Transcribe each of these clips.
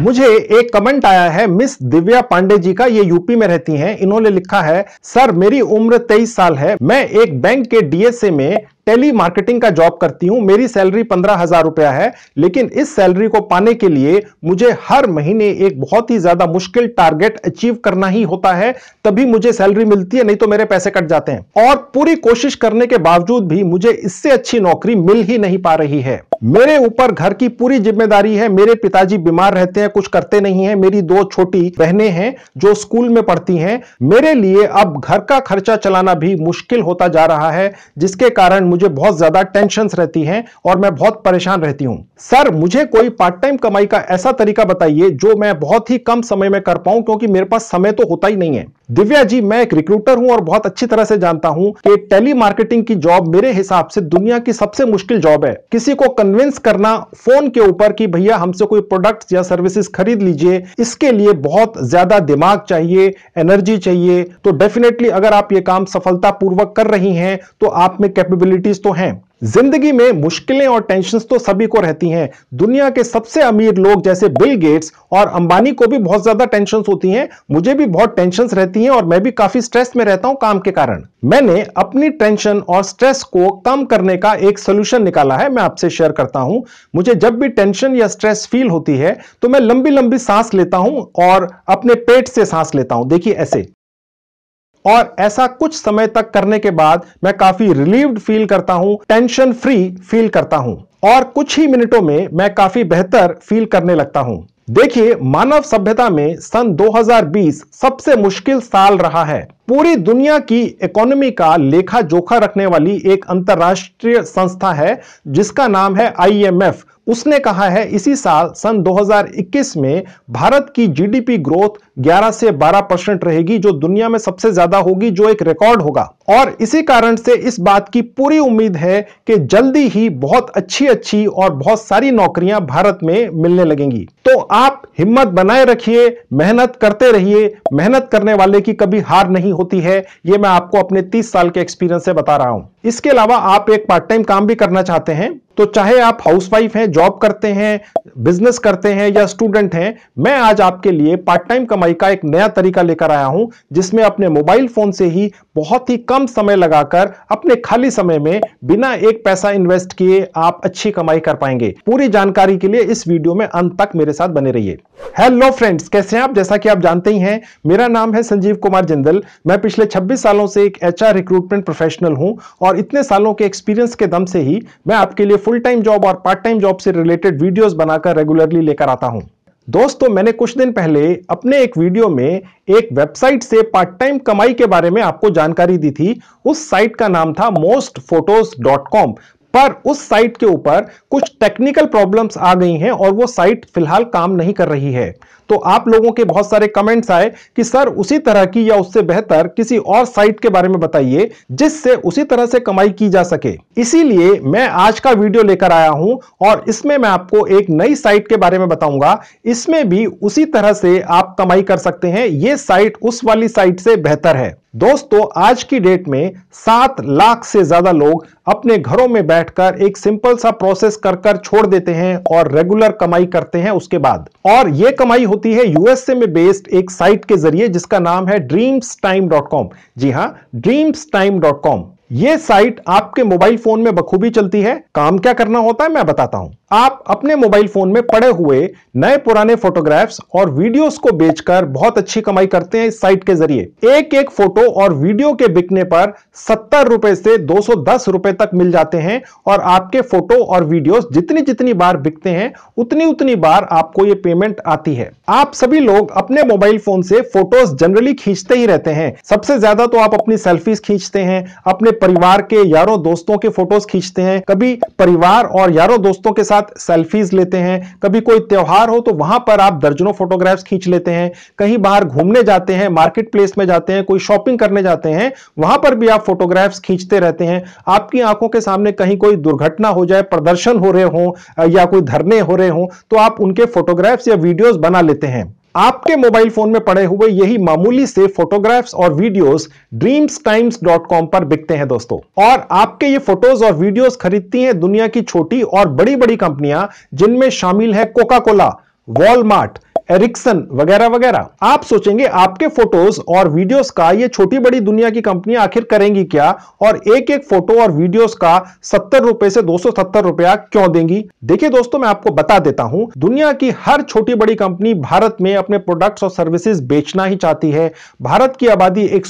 मुझे एक कमेंट आया है मिस दिव्या पांडे जी का ये यूपी में रहती हैं इन्होंने लिखा है सर मेरी उम्र 23 साल है मैं एक बैंक के डीएसए में टेली मार्केटिंग का जॉब करती हूं मेरी सैलरी पंद्रह हजार रुपया है लेकिन इस सैलरी को पाने के लिए मुझे हर महीने एक बहुत ही ज्यादा मुश्किल टारगेट अचीव करना ही होता है तभी मुझे सैलरी मिलती है नहीं तो मेरे पैसे कट जाते हैं और पूरी कोशिश करने के बावजूद भी मुझे इससे अच्छी नौकरी मिल ही नहीं पा रही है मेरे ऊपर घर की पूरी जिम्मेदारी है मेरे पिताजी बीमार रहते हैं कुछ करते नहीं है मेरी दो छोटी बहनें हैं जो स्कूल में पढ़ती हैं मेरे लिए अब घर का खर्चा चलाना भी मुश्किल होता जा रहा है जिसके कारण मुझे मुझे बहुत ज्यादा टेंशन रहती है और मैं बहुत परेशान रहती हूँ सर मुझे कोई पार्ट टाइम कमाई का ऐसा तरीका बताइए जो मैं बहुत ही कम समय में कर पाऊं क्योंकि मेरे पास समय तो होता ही नहीं है दिव्या जी मैं एक रिक्रूटर हूं और बहुत अच्छी तरह से जानता हूं कि टेली मार्केटिंग की जॉब मेरे हिसाब से दुनिया की सबसे मुश्किल जॉब है किसी को कन्विंस करना फोन के ऊपर कि भैया हमसे कोई प्रोडक्ट या सर्विसेज खरीद लीजिए इसके लिए बहुत ज्यादा दिमाग चाहिए एनर्जी चाहिए तो डेफिनेटली अगर आप ये काम सफलतापूर्वक कर रही हैं तो आप में कैपेबिलिटीज तो हैं जिंदगी में मुश्किलें और टेंशन तो सभी को रहती हैं दुनिया के सबसे अमीर लोग जैसे बिल गेट्स और अंबानी को भी बहुत ज्यादा टेंशन होती हैं मुझे भी बहुत टेंशन रहती हैं और मैं भी काफी स्ट्रेस में रहता हूं काम के कारण मैंने अपनी टेंशन और स्ट्रेस को कम करने का एक सोल्यूशन निकाला है मैं आपसे शेयर करता हूं मुझे जब भी टेंशन या स्ट्रेस फील होती है तो मैं लंबी लंबी सांस लेता हूं और अपने पेट से सांस लेता हूं देखिए ऐसे और ऐसा कुछ समय तक करने के बाद मैं काफी रिलीव्ड फील करता हूं टेंशन फ्री फील करता हूं और कुछ ही मिनटों में मैं काफी बेहतर फील करने लगता हूं देखिए मानव सभ्यता में सन 2020 सबसे मुश्किल साल रहा है पूरी दुनिया की इकोनॉमी का लेखा जोखा रखने वाली एक अंतर्राष्ट्रीय संस्था है जिसका नाम है आईएमएफ उसने कहा है इसी साल सन 2021 में भारत की जीडीपी ग्रोथ 11 से 12 परसेंट रहेगी जो दुनिया में सबसे ज्यादा होगी जो एक रिकॉर्ड होगा और इसी कारण से इस बात की पूरी उम्मीद है कि जल्दी ही बहुत अच्छी अच्छी और बहुत सारी नौकरियां भारत में मिलने लगेंगी तो आप हिम्मत बनाए रखिए मेहनत करते रहिए मेहनत करने वाले की कभी हार नहीं होती है ये मैं आपको अपने 30 साल के एक्सपीरियंस से बता रहा हूं इसके अलावा आप एक पार्ट टाइम काम भी करना चाहते हैं तो चाहे आप हाउसवाइफ हैं जॉब करते हैं बिजनेस करते हैं या स्टूडेंट हैं मैं आज आपके लिए पार्ट टाइम कमाई का एक नया तरीका लेकर आया हूं जिसमें अपने मोबाइल फोन से ही बहुत ही कम समय लगाकर अपने खाली समय में बिना एक पैसा इन्वेस्ट किए आप अच्छी कमाई कर पाएंगे पूरी जानकारी के लिए इस वीडियो में अंत तक मेरे साथ बने रहिए हेलो फ्रेंड्स कैसे हैं आप जैसा कि आप जानते ही हैं मेरा नाम है संजीव कुमार जिंदल मैं पिछले 26 सालों से एक एचआर रिक्रूटमेंट प्रोफेशनल हूं और इतने सालों के एक्सपीरियंस के दम से ही मैं आपके लिए फुल टाइम जॉब और पार्ट टाइम जॉब से रिलेटेड वीडियोस बनाकर रेगुलरली लेकर आता हूं दोस्तों मैंने कुछ दिन पहले अपने एक वीडियो में एक वेबसाइट से पार्ट टाइम कमाई के बारे में आपको जानकारी दी थी उस साइट का नाम था मोस्ट पर उस साइट के ऊपर कुछ टेक्निकल प्रॉब्लम्स आ गई हैं और वो साइट फिलहाल काम नहीं कर रही है तो आप लोगों के बहुत सारे कमेंट्स आए कि सर उसी तरह की या उससे बेहतर किसी और साइट के बारे में बताइए जिससे उसी तरह से कमाई की जा सके इसीलिए मैं आज का वीडियो लेकर आया हूं और इसमें मैं आपको एक नई साइट के बारे में बताऊंगा इसमें भी उसी तरह से आप कमाई कर सकते हैं ये साइट उस वाली साइट से बेहतर है दोस्तों आज की डेट में सात लाख से ज्यादा लोग अपने घरों में बैठकर एक सिंपल सा प्रोसेस कर कर छोड़ देते हैं और रेगुलर कमाई करते हैं उसके बाद और यह कमाई होती है यूएसए में बेस्ड एक साइट के जरिए जिसका नाम है ड्रीम्स टाइम डॉट कॉम जी हाँ ड्रीम्स टाइम डॉट कॉम ये साइट आपके मोबाइल फोन में बखूबी चलती है काम क्या करना होता है मैं बताता हूं आप अपने मोबाइल फोन में पड़े हुए नए पुराने फोटोग्राफ्स और वीडियोस को बेचकर बहुत अच्छी कमाई करते हैं इस साइट के जरिए एक एक फोटो और वीडियो के बिकने पर सत्तर रुपए से दो सौ दस रुपए तक मिल जाते हैं और आपके फोटो और वीडियोस जितनी जितनी बार बिकते हैं उतनी उतनी बार आपको ये पेमेंट आती है आप सभी लोग अपने मोबाइल फोन से फोटोज जनरली खींचते ही रहते हैं सबसे ज्यादा तो आप अपनी सेल्फीज खींचते हैं अपने परिवार के यारों दोस्तों के फोटोज खींचते हैं कभी परिवार और यारों दोस्तों के साथ साथ सेल्फीज लेते हैं कभी कोई त्यौहार हो तो वहां पर आप दर्जनों फोटोग्राफ्स खींच लेते हैं कहीं बाहर घूमने जाते हैं मार्केट प्लेस में जाते हैं कोई शॉपिंग करने जाते हैं वहां पर भी आप फोटोग्राफ्स खींचते रहते हैं आपकी आंखों के सामने कहीं कोई दुर्घटना हो जाए प्रदर्शन हो रहे हों या कोई धरने हो रहे हों तो आप उनके फोटोग्राफ्स या वीडियोज बना लेते हैं आपके मोबाइल फोन में पड़े हुए यही मामूली से फोटोग्राफ्स और वीडियोस ड्रीम्स टाइम्स पर बिकते हैं दोस्तों और आपके ये फोटोज और वीडियोस खरीदती हैं दुनिया की छोटी और बड़ी बड़ी कंपनियां जिनमें शामिल है कोका कोला वॉलमार्ट एरिक्सन वगैरह वगैरह आप सोचेंगे आपके फोटोज और वीडियोस का ये छोटी बड़ी दुनिया की कंपनी आखिर करेंगी क्या और एक एक फोटो और वीडियोस का सत्तर रुपए से दो सौ रुपया क्यों देंगी देखिए दोस्तों मैं आपको बता देता हूं दुनिया की हर छोटी बड़ी कंपनी भारत में अपने प्रोडक्ट्स और सर्विसेज बेचना ही चाहती है भारत की आबादी एक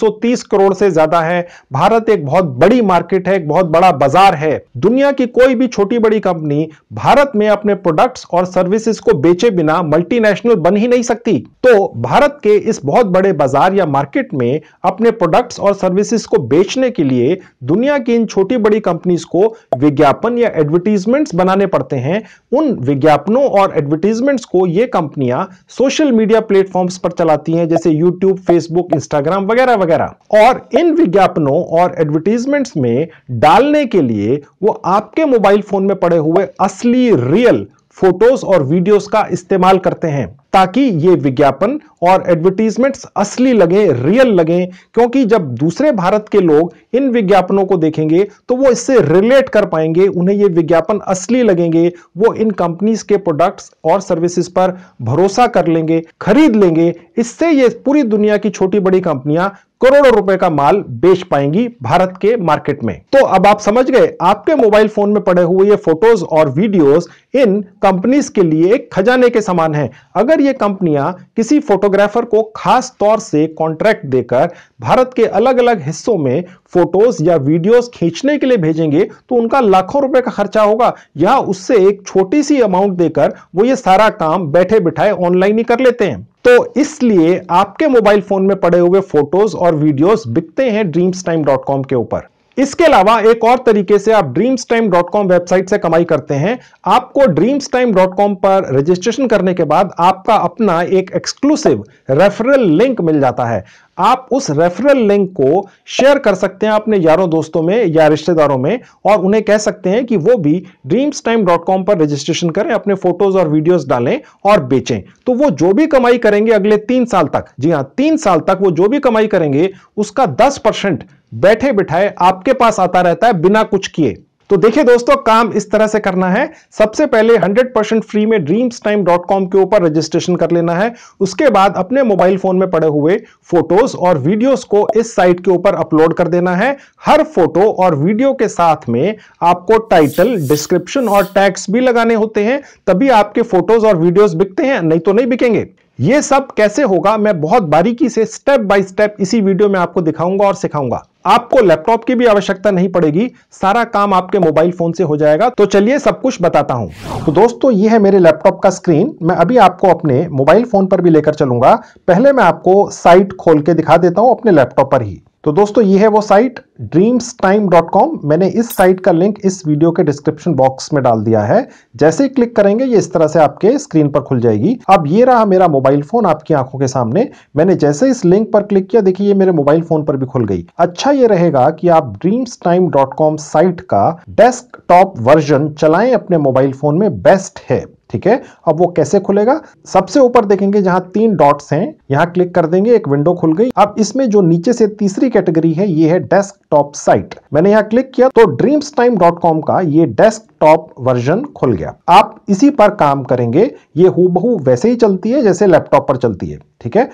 करोड़ से ज्यादा है भारत एक बहुत बड़ी मार्केट है एक बहुत बड़ा बाजार है दुनिया की कोई भी छोटी बड़ी कंपनी भारत में अपने प्रोडक्ट्स और सर्विसेज को बेचे बिना मल्टीनेशनल बन ही नहीं सकती तो भारत के इस बहुत बड़े बाजार या मार्केट में अपने प्रोडक्ट्स और सर्विसेज को बेचने के लिए दुनिया की इन छोटी बड़ी कंपनीज को विज्ञापन या एडवर्टीजमेंट्स बनाने पड़ते हैं उन विज्ञापनों और एडवर्टीजमेंट्स को ये कंपनियां सोशल मीडिया प्लेटफॉर्म्स पर चलाती हैं जैसे यूट्यूब फेसबुक इंस्टाग्राम वगैरह वगैरह और इन विज्ञापनों और एडवर्टीजमेंट्स में डालने के लिए वो आपके मोबाइल फोन में पड़े हुए असली रियल फोटोज और वीडियोस का इस्तेमाल करते हैं ताकि ये विज्ञापन और एडवर्टीजमेंट्स असली लगें रियल लगें क्योंकि जब दूसरे भारत के लोग इन विज्ञापनों को देखेंगे तो वो इससे रिलेट कर पाएंगे उन्हें ये विज्ञापन असली लगेंगे वो इन कंपनीज के प्रोडक्ट्स और सर्विसेज पर भरोसा कर लेंगे खरीद लेंगे इससे ये पूरी दुनिया की छोटी बड़ी कंपनियां करोड़ों रुपए का माल बेच पाएंगी भारत के मार्केट में तो अब आप समझ गए आपके मोबाइल फोन में पड़े हुए ये फोटोज और वीडियोस इन कंपनीज के लिए एक खजाने के समान है अगर अगर ये कंपनियां किसी फोटोग्राफर को खास तौर से कॉन्ट्रैक्ट देकर भारत के अलग अलग हिस्सों में फोटोज या वीडियोस खींचने के लिए भेजेंगे तो उनका लाखों रुपए का खर्चा होगा या उससे एक छोटी सी अमाउंट देकर वो ये सारा काम बैठे बिठाए ऑनलाइन ही कर लेते हैं तो इसलिए आपके मोबाइल फोन में पड़े हुए फोटोज और वीडियोज बिकते हैं ड्रीम्स के ऊपर इसके अलावा एक और तरीके से आप Dreamstime dot com website से कमाई करते हैं आपको ड्रीम्स टाइम डॉट कॉम पर रजिस्ट्रेशन करने के बाद आपका अपना एक एक्सक्लूसिव रेफरल लिंक मिल जाता है आप उस रेफरल लिंक को शेयर कर सकते हैं अपने यारों दोस्तों में या रिश्तेदारों में और उन्हें कह सकते हैं कि वो भी ड्रीम्स टाइम डॉट कॉम पर रजिस्ट्रेशन करें अपने फोटोज और वीडियोस डालें और बेचें तो वो जो भी कमाई करेंगे अगले तीन साल तक जी हाँ तीन साल तक वो जो भी कमाई करेंगे उसका दस परसेंट बैठे बिठाए आपके पास आता रहता है बिना कुछ किए तो देखिए दोस्तों काम इस तरह से करना है सबसे पहले 100% फ्री में dreamstime.com के ऊपर रजिस्ट्रेशन कर लेना है उसके बाद अपने मोबाइल फोन में पड़े हुए फोटोज और वीडियोस को इस साइट के ऊपर अपलोड कर देना है हर फोटो और वीडियो के साथ में आपको टाइटल डिस्क्रिप्शन और टैक्स भी लगाने होते हैं तभी आपके फोटोज और वीडियोज बिकते हैं नहीं तो नहीं बिकेंगे ये सब कैसे होगा मैं बहुत बारीकी से स्टेप बाय स्टेप इसी वीडियो में आपको दिखाऊंगा और सिखाऊंगा आपको लैपटॉप की भी आवश्यकता नहीं पड़ेगी सारा काम आपके मोबाइल फोन से हो जाएगा तो चलिए सब कुछ बताता हूं तो दोस्तों ये है मेरे लैपटॉप का स्क्रीन मैं अभी आपको अपने मोबाइल फोन पर भी लेकर चलूंगा पहले मैं आपको साइट खोल के दिखा देता हूं अपने लैपटॉप पर ही तो दोस्तों ये है वो site Dreamstime dot com मैंने इस साइट का लिंक इस वीडियो के डिस्क्रिप्शन बॉक्स में डाल दिया है जैसे ही क्लिक करेंगे ये इस तरह से आपके स्क्रीन पर खुल जाएगी अब ये रहा मेरा मोबाइल फोन आपकी आंखों के सामने मैंने जैसे इस लिंक पर क्लिक किया देखिए ये मेरे मोबाइल फोन पर भी खुल गई अच्छा ये रहेगा कि आप Dreamstime dot com site का डेस्कटॉप वर्जन चलाएं अपने मोबाइल फोन में बेस्ट है ठीक है अब वो कैसे खुलेगा सबसे ऊपर देखेंगे जहां तीन डॉट्स हैं यहां क्लिक कर देंगे एक विंडो खुल गई अब इसमें जो नीचे से तीसरी कैटेगरी है ये है डेस्क डेस्कटॉप साइट मैंने यहाँ क्लिक किया तो ड्रीम्स का ये डेस्कटॉप वर्जन खुल गया आप इसी पर काम करेंगे ये हूबहू वैसे ही चलती है जैसे लैपटॉप पर चलती है ठीक है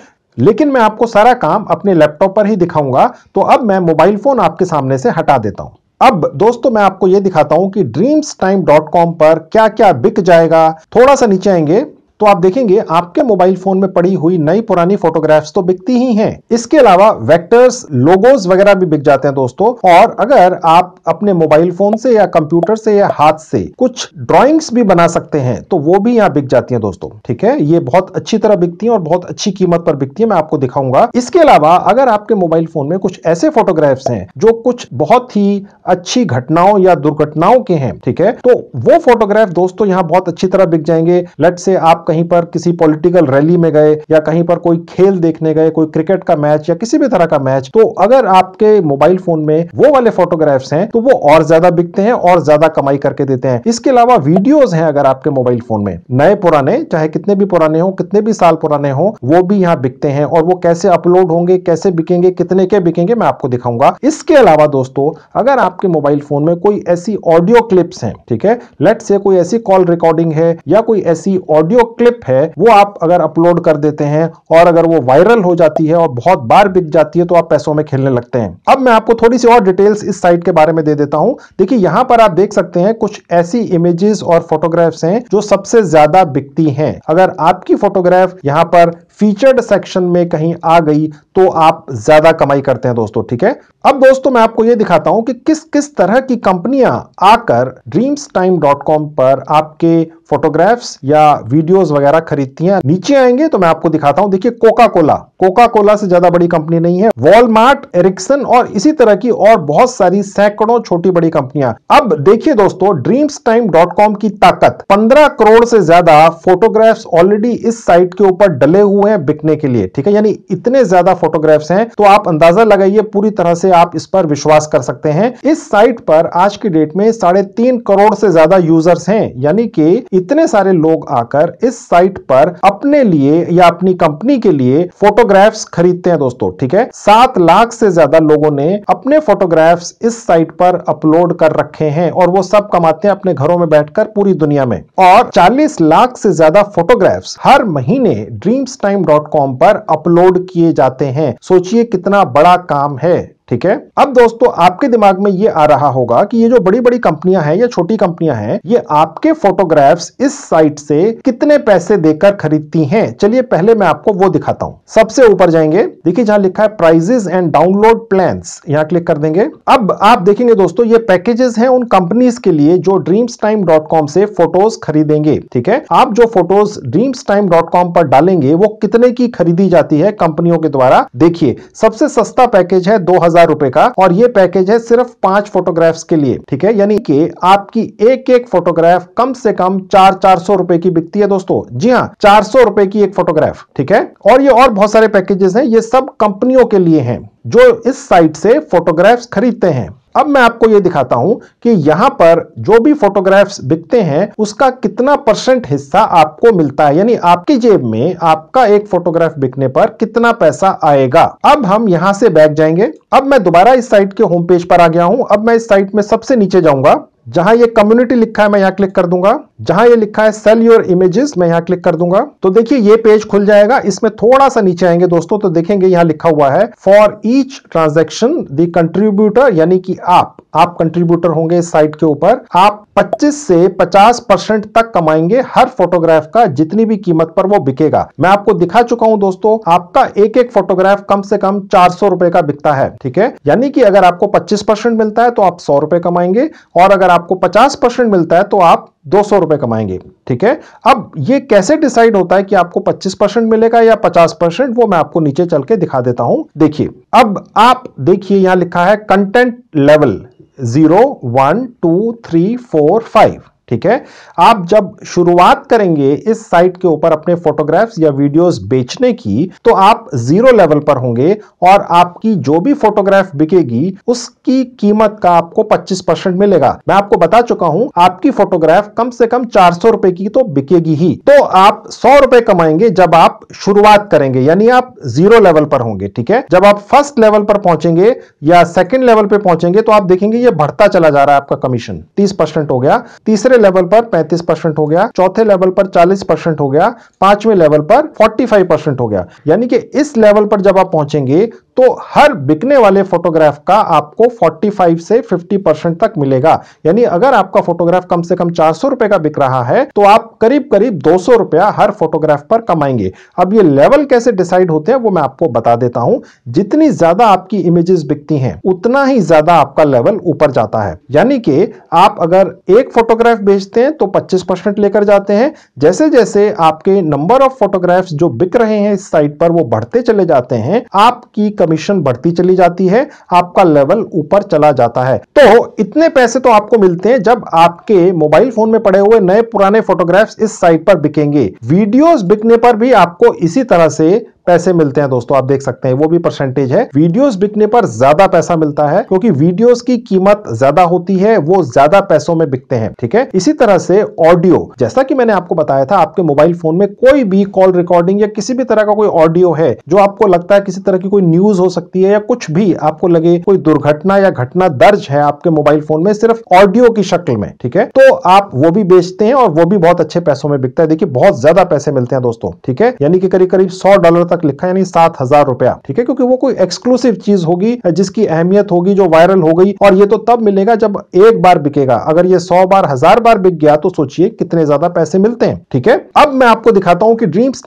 लेकिन मैं आपको सारा काम अपने लैपटॉप पर ही दिखाऊंगा तो अब मैं मोबाइल फोन आपके सामने से हटा देता हूं अब दोस्तों मैं आपको यह दिखाता हूं कि dreamstime.com पर क्या क्या बिक जाएगा थोड़ा सा नीचे आएंगे तो आप देखेंगे आपके मोबाइल फोन में पड़ी हुई नई पुरानी फोटोग्राफ्स तो बिकती ही हैं इसके अलावा वेक्टर्स लोगोस वगैरह भी बिक जाते हैं दोस्तों और अगर आप अपने मोबाइल फोन से या कंप्यूटर से या हाथ से कुछ ड्रॉइंग्स भी बना सकते हैं तो वो भी यहाँ बिक जाती है दोस्तों ठीक है ये बहुत अच्छी तरह बिकती है और बहुत अच्छी कीमत पर बिकती है मैं आपको दिखाऊंगा इसके अलावा अगर आपके मोबाइल फोन में कुछ ऐसे फोटोग्राफ्स हैं जो कुछ बहुत ही अच्छी घटनाओं या दुर्घटनाओं के हैं ठीक है तो वो फोटोग्राफ दोस्तों यहाँ बहुत अच्छी तरह बिक जाएंगे लट से आप कहीं पर किसी पॉलिटिकल रैली में गए या कहीं पर कोई खेल देखने गए कोई क्रिकेट का मैच या किसी भी तरह का मैच तो अगर आपके मोबाइल फोन में वो वाले फोटोग्राफ्स हैं तो वो और ज्यादा बिकते हैं और ज्यादा कमाई करके देते हैं इसके अलावा वीडियोज हैं अगर आपके मोबाइल फोन में नए पुराने चाहे कितने भी पुराने हो कितने भी साल पुराने हो वो भी यहाँ बिकते हैं और वो कैसे अपलोड होंगे कैसे बिकेंगे कितने के बिकेंगे मैं आपको दिखाऊंगा इसके अलावा दोस्तों अगर आपके मोबाइल फोन में कोई ऐसी ऑडियो क्लिप्स हैं ठीक है लेट से कोई ऐसी कॉल रिकॉर्डिंग है या कोई ऐसी ऑडियो क्लिप है वो आप अगर अपलोड कर देते हैं और अगर वो वायरल हो जाती है और बहुत बार बिक जाती है तो आप पैसों में खेलने लगते हैं अब मैं आपको थोड़ी सी और डिटेल्स इस साइट के बारे में दे देता हूं देखिए यहां पर आप देख सकते हैं कुछ ऐसी इमेजेस और फोटोग्राफ्स हैं जो सबसे ज्यादा बिकती हैं अगर आपकी फोटोग्राफ यहां पर फीचर्ड सेक्शन में कहीं आ गई तो आप ज्यादा कमाई करते हैं दोस्तों ठीक है अब दोस्तों मैं आपको यह दिखाता हूं कि किस किस तरह की कंपनियां आकर ड्रीम्स टाइम डॉट कॉम पर आपके फोटोग्राफ्स या वीडियोस वगैरह खरीदती हैं नीचे आएंगे तो मैं आपको दिखाता हूं देखिए कोका कोला कोका कोला से ज्यादा बड़ी कंपनी नहीं है वॉलमार्ट एरिक्सन और इसी तरह की और बहुत सारी सैकड़ों छोटी बड़ी कंपनियां अब देखिए दोस्तों ड्रीम्स टाइम डॉट कॉम की ताकत पंद्रह करोड़ से ज्यादा फोटोग्राफ्स ऑलरेडी इस साइट के ऊपर डले हुए हुए हैं बिकने के लिए ठीक है यानी इतने ज्यादा फोटोग्राफ्स हैं तो आप अंदाजा लगाइए पूरी तरह से आप इस पर विश्वास कर सकते हैं इस साइट पर आज की डेट में साढ़े तीन करोड़ से ज्यादा यूजर्स हैं यानी कि इतने सारे लोग आकर इस साइट पर अपने लिए या अपनी कंपनी के लिए फोटोग्राफ्स खरीदते हैं दोस्तों ठीक है सात लाख से ज्यादा लोगों ने अपने फोटोग्राफ्स इस साइट पर अपलोड कर रखे हैं और वो सब कमाते हैं अपने घरों में बैठकर पूरी दुनिया में और चालीस लाख से ज्यादा फोटोग्राफ्स हर महीने ड्रीम्स टाइम पर अपलोड किए जाते हैं सोचिए कितना बड़ा काम है ठीक है अब दोस्तों आपके दिमाग में ये आ रहा होगा कि ये जो बड़ी बड़ी कंपनियां हैं या छोटी कंपनियां हैं ये आपके फोटोग्राफ्स इस साइट से कितने पैसे देकर खरीदती हैं चलिए पहले मैं आपको वो दिखाता हूं सबसे ऊपर जाएंगे देखिए जहां लिखा है प्राइजेस एंड डाउनलोड प्लान यहाँ क्लिक कर देंगे अब आप देखेंगे दोस्तों ये पैकेजेस है उन कंपनीज के लिए जो ड्रीम्स से फोटोज खरीदेंगे ठीक है आप जो फोटोज ड्रीम्स पर डालेंगे वो कितने की खरीदी जाती है कंपनियों के द्वारा देखिए सबसे सस्ता पैकेज है दो हजार रुपए का और ये पैकेज है सिर्फ पांच फोटोग्राफ्स के लिए ठीक है यानी कि आपकी एक एक फोटोग्राफ कम से कम चार चार सौ रुपए की बिकती है दोस्तों जी हाँ चार सौ रुपए की एक फोटोग्राफ ठीक है और ये और बहुत सारे पैकेजेस हैं ये सब कंपनियों के लिए हैं जो इस साइट से फोटोग्राफ्स खरीदते हैं अब मैं आपको यह दिखाता हूं कि यहां पर जो भी फोटोग्राफ्स बिकते हैं उसका कितना परसेंट हिस्सा आपको मिलता है यानी आपकी जेब में आपका एक फोटोग्राफ बिकने पर कितना पैसा आएगा अब हम यहां से बैग जाएंगे अब मैं दोबारा इस साइट के होम पेज पर आ गया हूं अब मैं इस साइट में सबसे नीचे जाऊंगा जहां ये कम्युनिटी लिखा है मैं यहाँ क्लिक कर दूंगा जहां ये लिखा है सेल योर इमेजेस मैं यहाँ क्लिक कर दूंगा तो देखिए ये पेज खुल जाएगा इसमें थोड़ा सा नीचे आएंगे दोस्तों तो देखेंगे यहाँ लिखा हुआ है for each transaction the contributor यानी कि आप आप कंट्रीब्यूटर होंगे इस साइट के ऊपर आप 25 से 50 परसेंट तक कमाएंगे हर फोटोग्राफ का जितनी भी कीमत पर वो बिकेगा मैं आपको दिखा चुका हूं दोस्तों आपका एक एक फोटोग्राफ कम से कम चार सौ रुपए का बिकता है ठीक है यानी कि अगर आपको 25 परसेंट मिलता है तो आप सौ रुपए कमाएंगे और अगर आपको 50 परसेंट मिलता है तो आप दो सौ रुपए कमाएंगे ठीक है अब ये कैसे डिसाइड होता है कि आपको 25 परसेंट मिलेगा या 50 परसेंट वो मैं आपको नीचे चल के दिखा देता हूं देखिए अब आप देखिए यहां लिखा है कंटेंट लेवल 0, 1, 2, 3, 4, 5. ठीक है आप जब शुरुआत करेंगे इस साइट के ऊपर अपने फोटोग्राफ्स या वीडियोस बेचने की तो आप जीरो लेवल पर होंगे और आपकी जो भी फोटोग्राफ बिकेगी उसकी कीमत का आपको 25 परसेंट मिलेगा मैं आपको बता चुका हूं आपकी फोटोग्राफ कम से कम चार सौ रुपए की तो बिकेगी ही तो आप सौ रुपए कमाएंगे जब आप शुरुआत करेंगे यानी आप जीरो लेवल पर होंगे ठीक है जब आप फर्स्ट लेवल पर पहुंचेंगे या सेकेंड लेवल पर पहुंचेंगे तो आप देखेंगे ये बढ़ता चला जा रहा है आपका कमीशन तीस हो गया तीसरे दूसरे लेवल पर 35 परसेंट हो गया चौथे लेवल पर 40 परसेंट हो गया पांचवें लेवल पर 45 परसेंट हो गया यानी कि इस लेवल पर जब आप पहुंचेंगे तो हर बिकने वाले फोटोग्राफ का आपको 45 से 50 परसेंट तक मिलेगा यानी अगर आपका फोटोग्राफ कम से कम चार सौ रुपए का बिक रहा है तो आप करीब करीब दो रुपया हर फोटोग्राफ पर कमाएंगे अब ये लेवल कैसे डिसाइड होते हैं वो मैं आपको बता देता हूं जितनी ज्यादा आपकी इमेजेस बिकती हैं उतना ही ज्यादा आपका लेवल ऊपर जाता है यानी कि आप अगर एक फोटोग्राफ बेचते हैं तो पच्चीस लेकर जाते हैं जैसे जैसे आपके नंबर ऑफ फोटोग्राफ्स जो बिक रहे हैं इस साइट पर वो बढ़ते चले जाते हैं आपकी कमीशन बढ़ती चली जाती है आपका लेवल ऊपर चला जाता है तो इतने पैसे तो आपको मिलते हैं जब आपके मोबाइल फोन में पड़े हुए नए पुराने फोटोग्राफ्स इस साइट पर बिकेंगे वीडियोस बिकने पर भी आपको इसी तरह से पैसे मिलते हैं दोस्तों आप देख सकते हैं वो भी परसेंटेज है वीडियोस बिकने पर ज्यादा पैसा मिलता है क्योंकि वीडियोस की कीमत ज्यादा होती है वो ज्यादा पैसों में बिकते हैं ठीक है इसी तरह से ऑडियो जैसा कि मैंने आपको बताया था आपके मोबाइल फोन में कोई भी कॉल रिकॉर्डिंग या किसी भी तरह का कोई ऑडियो है जो आपको लगता है किसी तरह की कोई न्यूज हो सकती है या कुछ भी आपको लगे कोई दुर्घटना या घटना दर्ज है आपके मोबाइल फोन में सिर्फ ऑडियो की शक्ल में ठीक है तो आप वो भी बेचते हैं और वो भी बहुत अच्छे पैसों में बिकता है देखिए बहुत ज्यादा पैसे मिलते हैं दोस्तों ठीक है यानी कि करीब करीब सौ डॉलर तक तक लिखा यानी सात हजार रुपया ठीक है क्योंकि वो कोई एक्सक्लूसिव चीज होगी जिसकी अहमियत होगी जो वायरल हो गई और ये तो तब मिलेगा जब एक बार बिकेगा अगर ये सौ बार हजार बार बिक गया तो सोचिए कितने ज्यादा पैसे मिलते हैं ठीक है अब मैं आपको दिखाता हूँ कि ड्रीम्स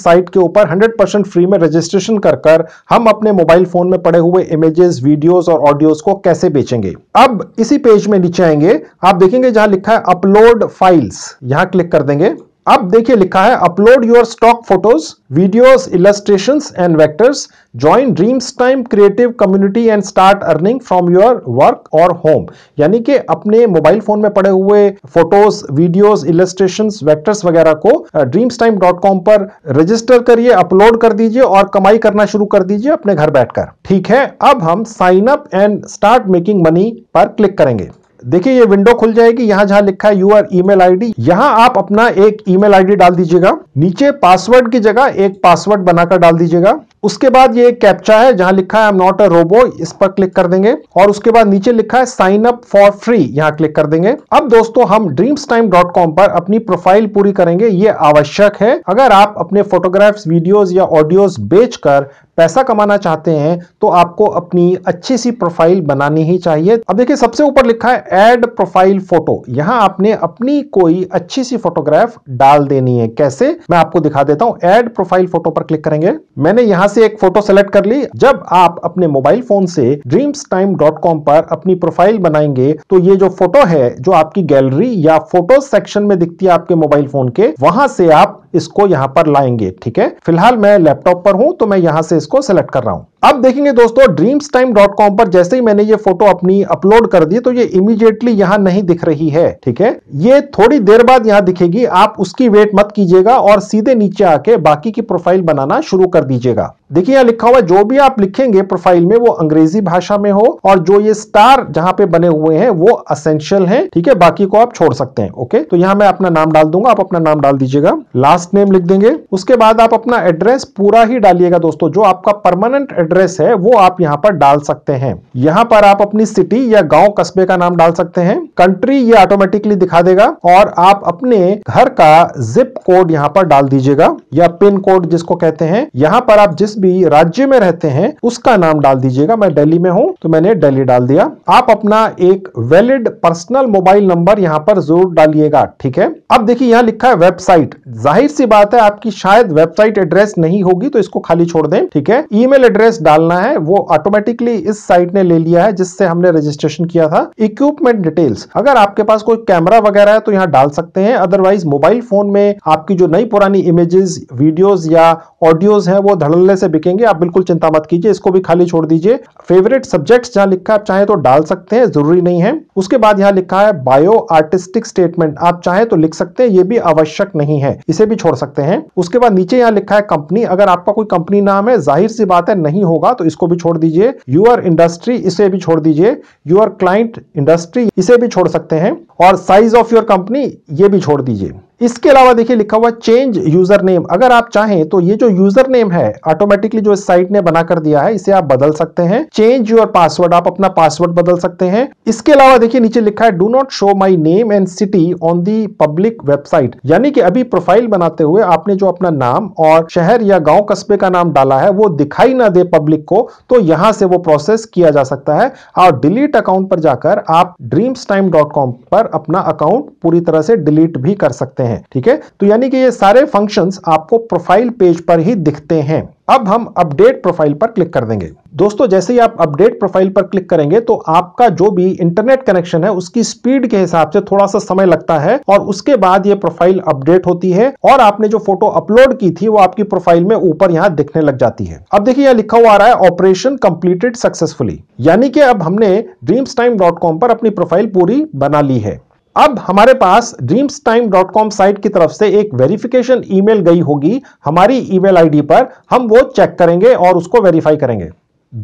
साइट के ऊपर हंड्रेड फ्री में रजिस्ट्रेशन कर कर हम अपने मोबाइल फोन में पड़े हुए इमेजेस वीडियोस और ऑडियोज को कैसे बेचेंगे अब इसी पेज में नीचे आएंगे आप देखेंगे जहां लिखा है अपलोड फाइल्स यहां क्लिक कर देंगे अब देखिए लिखा है upload your stock photos videos illustration and vectors join Dreamstime creative community and start earning from your work और होम यानी कि अपने मोबाइल फोन में पड़े हुए फोटोज वीडियोस इलस्ट्रेशन वेक्टर्स वगैरह को ड्रीम्स टाइम डॉट कॉम पर रजिस्टर करिए अपलोड कर दीजिए और कमाई करना शुरू कर दीजिए अपने घर बैठकर ठीक है अब हम sign up and start making money पर क्लिक करेंगे देखिए ये विंडो खुल जाएगी यहाँ जहाँ लिखा है यूआर ईमेल आईडी यहाँ आप अपना एक ईमेल आईडी डाल दीजिएगा नीचे पासवर्ड की जगह एक पासवर्ड बनाकर डाल दीजिएगा उसके बाद ये कैप्चा है जहां लिखा है I am not a robot इस पर क्लिक कर देंगे और उसके बाद नीचे लिखा है साइन अप फॉर फ्री यहां क्लिक कर देंगे अब दोस्तों हम ड्रीम्स टाइम डॉट कॉम पर अपनी प्रोफाइल पूरी करेंगे ये आवश्यक है अगर आप अपने फोटोग्राफ्स वीडियोस या ऑडियोज बेचकर पैसा कमाना चाहते हैं तो आपको अपनी अच्छी सी प्रोफाइल बनानी ही चाहिए अब देखिए सबसे ऊपर लिखा है एड प्रोफाइल फोटो यहां आपने अपनी कोई अच्छी सी फोटोग्राफ डाल देनी है कैसे मैं आपको दिखा देता हूं एड प्रोफाइल फोटो पर क्लिक करेंगे मैंने यहां यहाँ से एक फोटो सेलेक्ट कर ली जब आप अपने मोबाइल फोन से ड्रीम्स पर अपनी प्रोफाइल बनाएंगे तो ये जो फोटो है जो आपकी गैलरी या फोटो सेक्शन में दिखती है आपके मोबाइल फोन के वहां से आप इसको यहाँ पर लाएंगे ठीक है फिलहाल मैं लैपटॉप पर हूं तो मैं यहाँ से इसको सेलेक्ट कर रहा हूँ अब देखेंगे दोस्तों ड्रीम्स पर जैसे ही मैंने ये फोटो अपनी अपलोड कर दी तो ये इमीडिएटली यहाँ नहीं दिख रही है ठीक है ये थोड़ी देर बाद यहाँ दिखेगी आप उसकी वेट मत कीजिएगा और सीधे नीचे आके बाकी की प्रोफाइल बनाना शुरू कर दीजिएगा देखिए यहाँ लिखा हुआ है जो भी आप लिखेंगे प्रोफाइल में वो अंग्रेजी भाषा में हो और जो ये स्टार जहां पे बने हुए हैं वो असेंशियल है ठीक है बाकी को आप छोड़ सकते हैं ओके तो यहाँ मैं अपना नाम डाल दूंगा आप अपना नाम डाल दीजिएगा लास्ट नेम लिख देंगे उसके बाद आप अपना एड्रेस पूरा ही डालिएगा दोस्तों जो आपका परमानेंट एड्रेस है वो आप यहाँ पर डाल सकते हैं यहाँ पर आप अपनी सिटी या गाँव कस्बे का नाम डाल सकते हैं कंट्री ये ऑटोमेटिकली दिखा देगा और आप अपने घर का जिप कोड यहाँ पर डाल दीजिएगा या पिन कोड जिसको कहते हैं यहाँ पर आप जिस भी राज्य में रहते हैं उसका नाम डाल दीजिएगा मैं दिल्ली में हूं तो मैंने दिल्ली डाल दिया आप अपना एक वैलिड पर्सनल मोबाइल नंबर यहाँ पर जरूर डालिएगा ठीक है अब देखिए यहां लिखा है वेबसाइट जाहिर सी बात है आपकी शायद वेबसाइट एड्रेस नहीं होगी तो इसको खाली छोड़ दें ठीक है ई एड्रेस डालना है वो ऑटोमेटिकली इस साइट ने ले लिया है जिससे हमने रजिस्ट्रेशन किया था इक्विपमेंट डिटेल्स अगर आपके पास कोई कैमरा वगैरह है तो यहाँ डाल सकते हैं अदरवाइज मोबाइल फोन में आपकी जो नई पुरानी इमेजेस वीडियोज या ऑडियोज है वो धड़ल्ले से बिकेंगे आप बिल्कुल चिंता मत कीजिए इसको भी खाली छोड़ दीजिए फेवरेट सब्जेक्ट्स जहां लिखा आप चाहे तो डाल सकते हैं जरूरी नहीं है उसके बाद यहाँ लिखा है बायो आर्टिस्टिक स्टेटमेंट आप चाहे तो लिख सकते हैं ये भी आवश्यक नहीं है इसे भी छोड़ सकते हैं उसके बाद नीचे यहाँ लिखा है कंपनी अगर आपका कोई कंपनी नाम है जाहिर सी बात है नहीं होगा तो इसको भी छोड़ दीजिए यूर इंडस्ट्री इसे भी छोड़ दीजिए यूर क्लाइंट इंडस्ट्री इसे भी छोड़ सकते हैं और साइज ऑफ योर कंपनी ये भी छोड़ दीजिए इसके अलावा देखिए लिखा हुआ चेंज यूजर नेम अगर आप चाहें तो ये जो यूजर नेम है ऑटोमेटिकली जो इस साइट ने बना कर दिया है इसे आप बदल सकते हैं चेंज योर पासवर्ड आप अपना पासवर्ड बदल सकते हैं इसके अलावा देखिए नीचे लिखा है do not show my name and city on the public website यानी कि अभी प्रोफाइल बनाते हुए आपने जो अपना नाम और शहर या गांव कस्बे का नाम डाला है वो दिखाई ना दे पब्लिक को तो यहां से वो प्रोसेस किया जा सकता है और डिलीट अकाउंट पर जाकर आप ड्रीम्स पर अपना अकाउंट पूरी तरह से डिलीट भी कर सकते हैं हैं ठीक है तो यानी कि ये सारे फंक्शंस आपको प्रोफाइल पेज पर ही दिखते हैं अब हम अपडेट प्रोफाइल पर क्लिक कर देंगे दोस्तों जैसे ही आप अपडेट प्रोफाइल पर क्लिक करेंगे तो आपका जो भी इंटरनेट कनेक्शन है उसकी स्पीड के हिसाब से थोड़ा सा समय लगता है और उसके बाद ये प्रोफाइल अपडेट होती है और आपने जो फोटो अपलोड की थी वो आपकी प्रोफाइल में ऊपर यहाँ दिखने लग जाती है अब देखिए यहाँ लिखा हुआ आ रहा है ऑपरेशन कंप्लीटेड सक्सेसफुली यानी कि अब हमने ड्रीम्स पर अपनी प्रोफाइल पूरी बना ली है अब हमारे पास dreamstime.com साइट की तरफ से एक वेरिफिकेशन ईमेल गई होगी हमारी ईमेल आईडी पर हम वो चेक करेंगे और उसको वेरीफाई करेंगे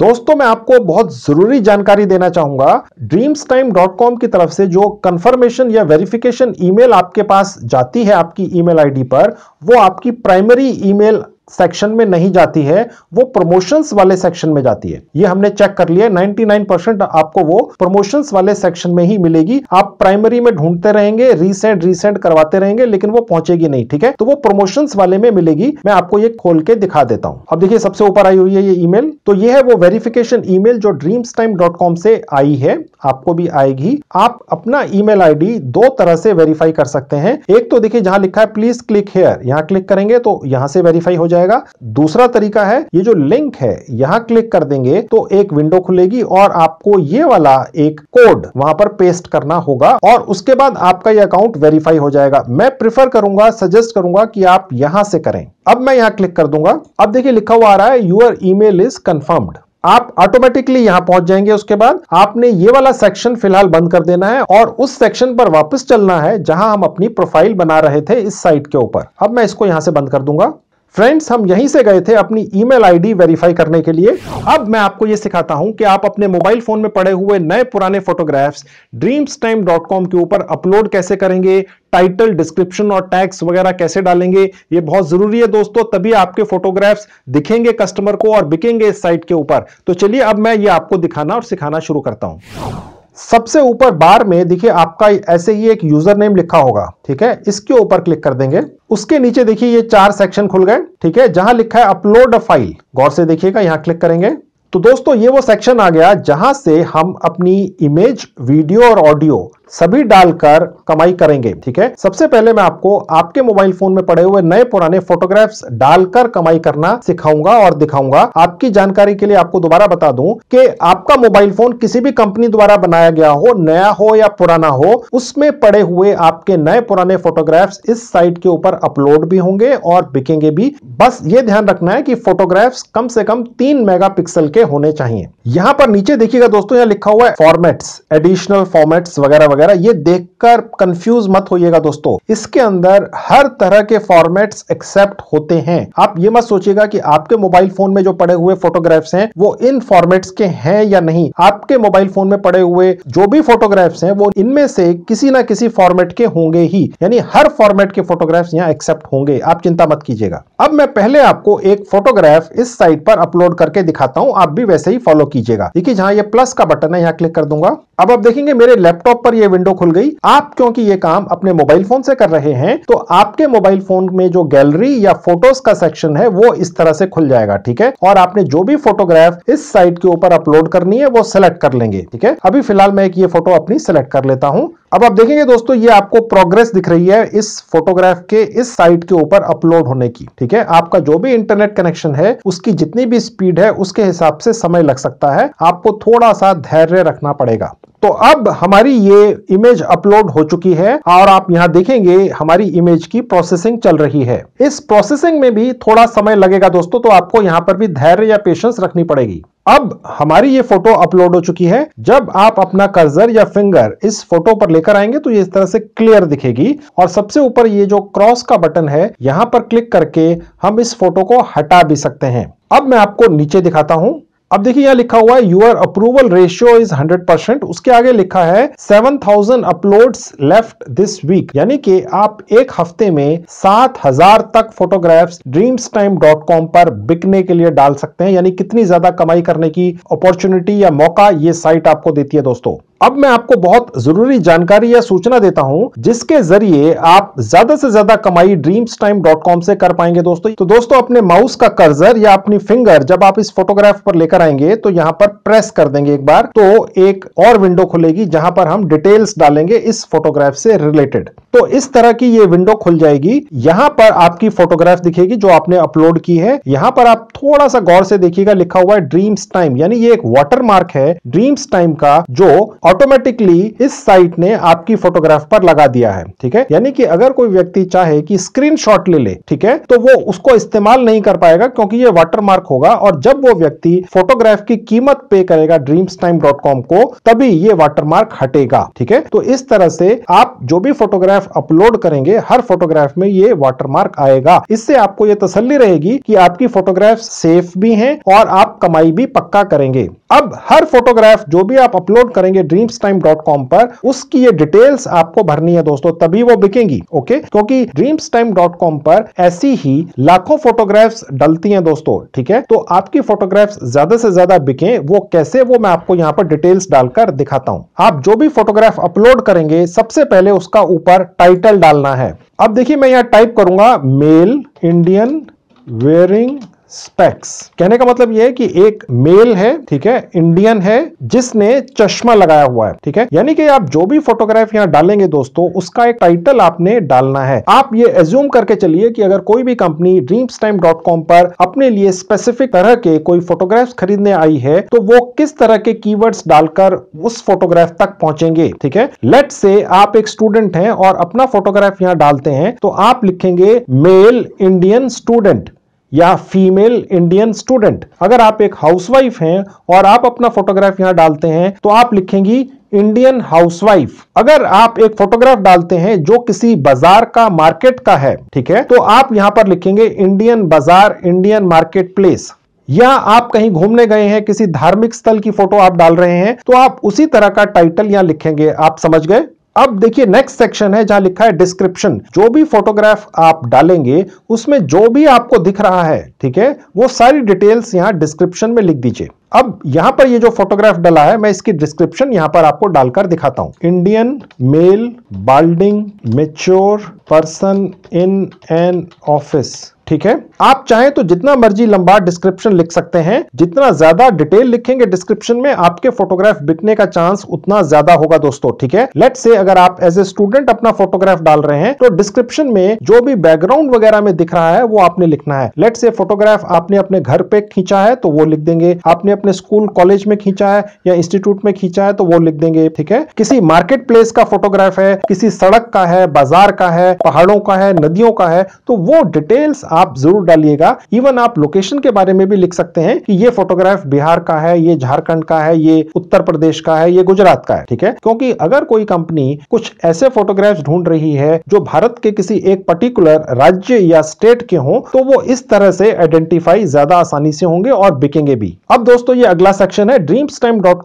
दोस्तों मैं आपको बहुत जरूरी जानकारी देना चाहूंगा dreamstime.com की तरफ से जो कंफर्मेशन या वेरिफिकेशन ईमेल आपके पास जाती है आपकी ईमेल आईडी पर वो आपकी प्राइमरी ईमेल सेक्शन में नहीं जाती है वो प्रमोशंस वाले सेक्शन में जाती है ये हमने चेक कर लिया 99 परसेंट आपको वो प्रमोशंस वाले सेक्शन में ही मिलेगी आप प्राइमरी में ढूंढते रहेंगे रीसेंट रीसेंट करवाते रहेंगे लेकिन वो पहुंचेगी नहीं ठीक है तो वो प्रमोशंस वाले में मिलेगी मैं आपको ये खोल के दिखा देता हूं अब देखिए सबसे ऊपर आई हुई है ये ईमेल तो ये है वो वेरिफिकेशन ईमेल जो ड्रीम्स से आई है आपको भी आएगी आप अपना ईमेल आईडी दो तरह से वेरीफाई कर सकते हैं एक तो देखिए जहां लिखा है प्लीज क्लिक हेयर यहां क्लिक करेंगे तो यहां से वेरीफाई हो जाए जाएगा दूसरा तरीका है ये जो लिंक है यहां क्लिक कर देंगे तो एक विंडो खुलेगी और आपको ये वाला एक कोड वहां पर पेस्ट करना होगा और उसके बाद आपका ये अकाउंट वेरीफाई हो जाएगा मैं प्रिफर करूंगा सजेस्ट करूंगा कि आप यहां से करें अब मैं यहां क्लिक कर दूंगा अब देखिए लिखा हुआ आ रहा है यूर ईमेल इज कंफर्म्ड आप ऑटोमेटिकली यहां पहुंच जाएंगे उसके बाद आपने ये वाला सेक्शन फिलहाल बंद कर देना है और उस सेक्शन पर वापस चलना है जहां हम अपनी प्रोफाइल बना रहे थे इस साइट के ऊपर अब मैं इसको यहां से बंद कर दूंगा फ्रेंड्स हम यहीं से गए थे अपनी ईमेल आईडी वेरीफाई करने के लिए अब मैं आपको यह सिखाता हूं कि आप अपने मोबाइल फोन में पड़े हुए नए पुराने photographs Dreamstime dot com के ऊपर अपलोड कैसे करेंगे टाइटल डिस्क्रिप्शन और टैक्स वगैरह कैसे डालेंगे ये बहुत जरूरी है दोस्तों तभी आपके फोटोग्राफ्स दिखेंगे कस्टमर को और बिकेंगे इस साइट के ऊपर तो चलिए अब मैं ये आपको दिखाना और सिखाना शुरू करता हूं सबसे ऊपर बार में देखिए आपका ऐसे ही एक यूजर नेम लिखा होगा ठीक है इसके ऊपर क्लिक कर देंगे उसके नीचे देखिए ये चार सेक्शन खुल गए ठीक है जहां लिखा है अपलोड अ फाइल गौर से देखिएगा यहां क्लिक करेंगे तो दोस्तों ये वो सेक्शन आ गया जहां से हम अपनी इमेज वीडियो और ऑडियो सभी डालकर कमाई करेंगे ठीक है सबसे पहले मैं आपको आपके मोबाइल फोन में पड़े हुए नए पुराने फोटोग्राफ्स डालकर कमाई करना सिखाऊंगा और दिखाऊंगा आपकी जानकारी के लिए आपको दोबारा बता दूं कि आपका मोबाइल फोन किसी भी कंपनी द्वारा बनाया गया हो नया हो या पुराना हो उसमें पड़े हुए आपके नए पुराने फोटोग्राफ्स इस साइट के ऊपर अपलोड भी होंगे और बिकेंगे भी बस ये ध्यान रखना है कि फोटोग्राफ्स कम से कम तीन मेगा के होने चाहिए यहाँ पर नीचे देखिएगा दोस्तों यहाँ लिखा हुआ है फॉर्मेट्स एडिशनल फॉर्मेट्स वगैरह वगैरह ये देखकर कंफ्यूज मत होइएगा दोस्तों इसके अंदर हर तरह के फॉर्मेट्स एक्सेप्ट होते हैं आप ये मत सोचिएगा कि आपके मोबाइल फोन में जो पड़े हुए फोटोग्राफ्स हैं वो इन फॉर्मेट्स के हैं या नहीं आपके मोबाइल फोन में पड़े हुए जो भी फोटोग्राफ्स हैं वो इनमें से किसी ना किसी फॉर्मेट के होंगे ही यानी हर फॉर्मेट के फोटोग्राफ्स यहाँ एक्सेप्ट होंगे आप चिंता मत कीजिएगा अब मैं पहले आपको एक फोटोग्राफ इस साइट पर अपलोड करके दिखाता हूँ आप भी वैसे ही फॉलो कीजिएगा देखिए जहाँ ये प्लस का बटन है यहाँ क्लिक कर दूंगा अब आप देखेंगे मेरे लैपटॉप पर ये ये विंडो खुल गई आप क्योंकि ये काम अपने मोबाइल फोन से कर रहे हैं तो आपके मोबाइल फोन में जो गैलरी या फोटोज का सेक्शन है वो इस तरह से खुल जाएगा ठीक है और आपने जो भी फोटोग्राफ इस साइट के ऊपर अपलोड करनी है वो सिलेक्ट कर लेंगे ठीक है अभी फिलहाल मैं एक ये फोटो अपनी सिलेक्ट कर लेता हूँ अब आप देखेंगे दोस्तों ये आपको प्रोग्रेस दिख रही है इस फोटोग्राफ के इस साइट के ऊपर अपलोड होने की ठीक है आपका जो भी इंटरनेट कनेक्शन है उसकी जितनी भी स्पीड है उसके हिसाब से समय लग सकता है आपको थोड़ा सा धैर्य रखना पड़ेगा तो अब हमारी ये इमेज अपलोड हो चुकी है और आप यहाँ देखेंगे हमारी इमेज की प्रोसेसिंग चल रही है इस प्रोसेसिंग में भी थोड़ा समय लगेगा दोस्तों तो आपको यहाँ पर भी धैर्य या पेशेंस रखनी पड़ेगी अब हमारी ये फोटो अपलोड हो चुकी है जब आप अपना कर्जर या फिंगर इस फोटो पर लेकर आएंगे तो ये इस तरह से क्लियर दिखेगी और सबसे ऊपर ये जो क्रॉस का बटन है यहाँ पर क्लिक करके हम इस फोटो को हटा भी सकते हैं अब मैं आपको नीचे दिखाता हूं अब देखिए यहाँ लिखा हुआ है your approval ratio is 100 percent उसके आगे लिखा है 7000 अपलोड्स लेफ्ट दिस वीक यानी कि आप एक हफ्ते में 7000 तक फोटोग्राफ्स dreamstime.com पर बिकने के लिए डाल सकते हैं यानी कितनी ज्यादा कमाई करने की अपॉर्चुनिटी या मौका ये साइट आपको देती है दोस्तों अब मैं आपको बहुत जरूरी जानकारी या सूचना देता हूं जिसके जरिए आप ज्यादा से ज्यादा कमाई ड्रीम्स टाइम डॉट कॉम से कर पाएंगे दोस्तों तो दोस्तों अपने माउस का कर्जर या अपनी फिंगर जब आप इस फोटोग्राफ पर लेकर आएंगे तो यहां पर प्रेस कर देंगे एक बार तो एक और विंडो खुलेगी जहां पर हम डिटेल्स डालेंगे इस फोटोग्राफ से रिलेटेड तो इस तरह की ये विंडो खुल जाएगी यहां पर आपकी फोटोग्राफ दिखेगी जो आपने अपलोड की है यहां पर आप थोड़ा सा गौर से देखिएगा लिखा हुआ है ड्रीम्स टाइम यानी ये एक वाटरमार्क है ड्रीम्स टाइम का जो ऑटोमेटिकली इस साइट ने आपकी फोटोग्राफ पर लगा दिया है ठीक है यानी कि अगर कोई व्यक्ति चाहे कि स्क्रीन ले ले ठीक है तो वो उसको इस्तेमाल नहीं कर पाएगा क्योंकि ये वाटरमार्क होगा और जब वो व्यक्ति फोटोग्राफ की कीमत पे करेगा ड्रीम्स को तभी ये वाटरमार्क हटेगा ठीक है तो इस तरह से आप जो भी फोटोग्राफ अपलोड करेंगे हर फोटोग्राफ में ये वाटरमार्क आएगा इससे आपको ये तसल्ली रहेगी कि आपकी फोटोग्राफ सेफ भी हैं और आप कमाई भी पक्का करेंगे अब हर फोटोग्राफ जो भी आप अपलोड करेंगे ड्रीम्स टाइम डॉट कॉम पर उसकी ये डिटेल्स आपको भरनी है दोस्तों तभी वो बिकेंगी ओके क्योंकि ड्रीम्स टाइम डॉट कॉम पर ऐसी ही लाखों फोटोग्राफ्स डलती हैं दोस्तों ठीक है तो आपकी फोटोग्राफ्स ज्यादा से ज्यादा बिके वो कैसे वो मैं आपको यहाँ पर डिटेल्स डालकर दिखाता हूँ आप जो भी फोटोग्राफ अपलोड करेंगे सबसे पहले उसका ऊपर टाइटल डालना है अब देखिए मैं यहाँ टाइप करूंगा मेल इंडियन वेयरिंग स्पेक्स कहने का मतलब यह है कि एक मेल है ठीक है इंडियन है जिसने चश्मा लगाया हुआ है ठीक है यानी कि आप जो भी फोटोग्राफ यहाँ डालेंगे दोस्तों उसका एक टाइटल आपने डालना है आप ये एज्यूम करके चलिए कि अगर कोई भी company Dreamstime dot com पर अपने लिए स्पेसिफिक तरह के कोई फोटोग्राफ खरीदने आई है तो वो किस तरह के की डालकर उस फोटोग्राफ तक पहुंचेंगे ठीक है लेट से आप एक स्टूडेंट हैं और अपना फोटोग्राफ यहाँ डालते हैं तो आप लिखेंगे मेल इंडियन स्टूडेंट या फीमेल इंडियन स्टूडेंट अगर आप एक हाउसवाइफ हैं और आप अपना फोटोग्राफ यहां डालते हैं तो आप लिखेंगी इंडियन हाउसवाइफ अगर आप एक फोटोग्राफ डालते हैं जो किसी बाजार का मार्केट का है ठीक है तो आप यहां पर लिखेंगे इंडियन बाजार इंडियन मार्केट प्लेस या आप कहीं घूमने गए हैं किसी धार्मिक स्थल की फोटो आप डाल रहे हैं तो आप उसी तरह का टाइटल यहां लिखेंगे आप समझ गए अब देखिए नेक्स्ट सेक्शन है जहां लिखा है डिस्क्रिप्शन जो भी फोटोग्राफ आप डालेंगे उसमें जो भी आपको दिख रहा है ठीक है वो सारी डिटेल्स यहां डिस्क्रिप्शन में लिख दीजिए अब यहां पर ये जो फोटोग्राफ डाला है मैं इसकी डिस्क्रिप्शन यहां पर आपको डालकर दिखाता हूं Indian male balding mature person in an office ठीक है आप चाहें तो जितना मर्जी लंबा डिस्क्रिप्शन लिख सकते हैं जितना ज्यादा डिटेल लिखेंगे डिस्क्रिप्शन में आपके फोटोग्राफ बिकने का चांस उतना ज्यादा होगा दोस्तों ठीक है लेट से अगर आप एज ए स्टूडेंट अपना फोटोग्राफ डाल रहे हैं तो डिस्क्रिप्शन में जो भी बैकग्राउंड वगैरह में दिख रहा है वो आपने लिखना है लेट से फोटोग्राफ आपने अपने घर पे खींचा है तो वो लिख देंगे आपने अपने स्कूल कॉलेज में खींचा है या इंस्टीट्यूट में खींचा है तो वो लिख देंगे ठीक है किसी मार्केट प्लेस का फोटोग्राफ है किसी सड़क का है बाजार का है पहाड़ों का है नदियों का है तो वो डिटेल्स आप जरूर डालिएगा इवन आप लोकेशन के बारे में भी लिख सकते हैं कि ये फोटोग्राफ बिहार का है ये झारखंड का है ये उत्तर प्रदेश का है ये गुजरात का है ठीक है क्योंकि अगर कोई कंपनी कुछ ऐसे फोटोग्राफ ढूंढ रही है जो भारत के किसी एक पर्टिकुलर राज्य या स्टेट के हों तो वो इस तरह से आइडेंटिफाई ज्यादा आसानी से होंगे और बिकेंगे भी अब दोस्तों ये अगला सेक्शन है ड्रीम्स